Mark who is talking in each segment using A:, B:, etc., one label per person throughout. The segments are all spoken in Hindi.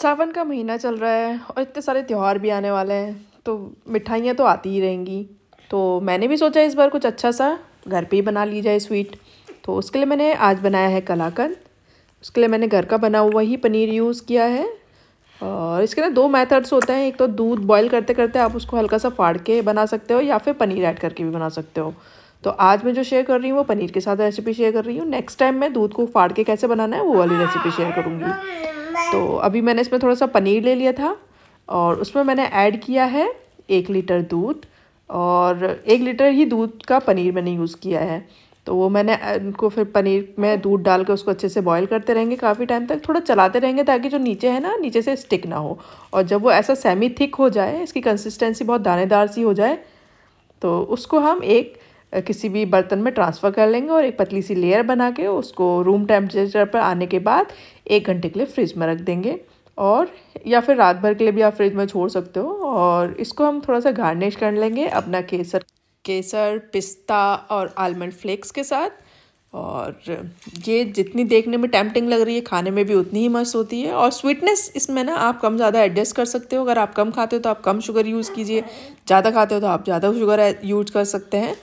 A: सावन का महीना चल रहा है और इतने सारे त्यौहार भी आने वाले हैं तो मिठाइयाँ तो आती ही रहेंगी तो मैंने भी सोचा इस बार कुछ अच्छा सा घर पे ही बना ली जाए स्वीट तो उसके लिए मैंने आज बनाया है कलाकंद उसके लिए मैंने घर का बना हुआ ही पनीर यूज़ किया है और इसके ना दो मेथड्स होते हैं एक तो दूध बॉईल करते करते आप उसको हल्का सा फाड़ के बना सकते हो या फिर पनीर ऐड करके भी बना सकते हो तो आज मैं जो शेयर कर रही हूँ वो पनीर के साथ रेसिपी शेयर कर रही हूँ नेक्स्ट टाइम मैं दूध को फाड़ के कैसे बनाना है वो वाली रेसिपी शेयर करूँगी तो अभी मैंने इसमें थोड़ा सा पनीर ले लिया था और उसमें मैंने ऐड किया है एक लीटर दूध और एक लीटर ही दूध का पनीर मैंने यूज़ किया है तो वो मैंने उनको फिर पनीर में दूध डाल के उसको अच्छे से बॉईल करते रहेंगे काफ़ी टाइम तक थोड़ा चलाते रहेंगे ताकि जो नीचे है ना नीचे से स्टिक ना हो और जब वो ऐसा सेमी थिक हो जाए इसकी कंसिस्टेंसी बहुत दानेदार सी हो जाए तो उसको हम एक किसी भी बर्तन में ट्रांसफ़र कर लेंगे और एक पतली सी लेयर बना के उसको रूम टेम्परेचर पर आने के बाद एक घंटे के लिए फ्रिज में रख देंगे और या फिर रात भर के लिए भी आप फ्रिज में छोड़ सकते हो और इसको हम थोड़ा सा गार्निश कर लेंगे अपना केसर केसर पिस्ता और आलमंड फ्लेक्स के साथ और ये जितनी देखने में टैम्पटिंग लग रही है खाने में भी उतनी ही मस्त होती है और स्वीटनेस इसमें ना आप कम ज़्यादा एडजस्ट कर सकते हो अगर आप कम खाते हो तो आप कम शुगर यूज़ कीजिए ज़्यादा खाते हो तो आप ज़्यादा शुगर यूज कर सकते हैं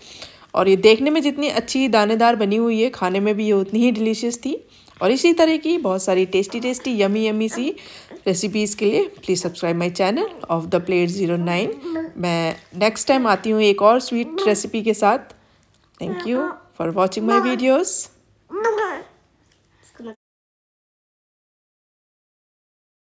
A: और ये देखने में जितनी अच्छी दानेदार बनी हुई है खाने में भी ये उतनी ही डिलीशियस थी और इसी तरह की बहुत सारी टेस्टी टेस्टी यमी यमी सी रेसिपीज़ के लिए please subscribe my channel of the plate zero nine मैं नेक्स्ट टाइम आती हूँ एक और स्वीट रेसिपी के साथ thank you for watching my videos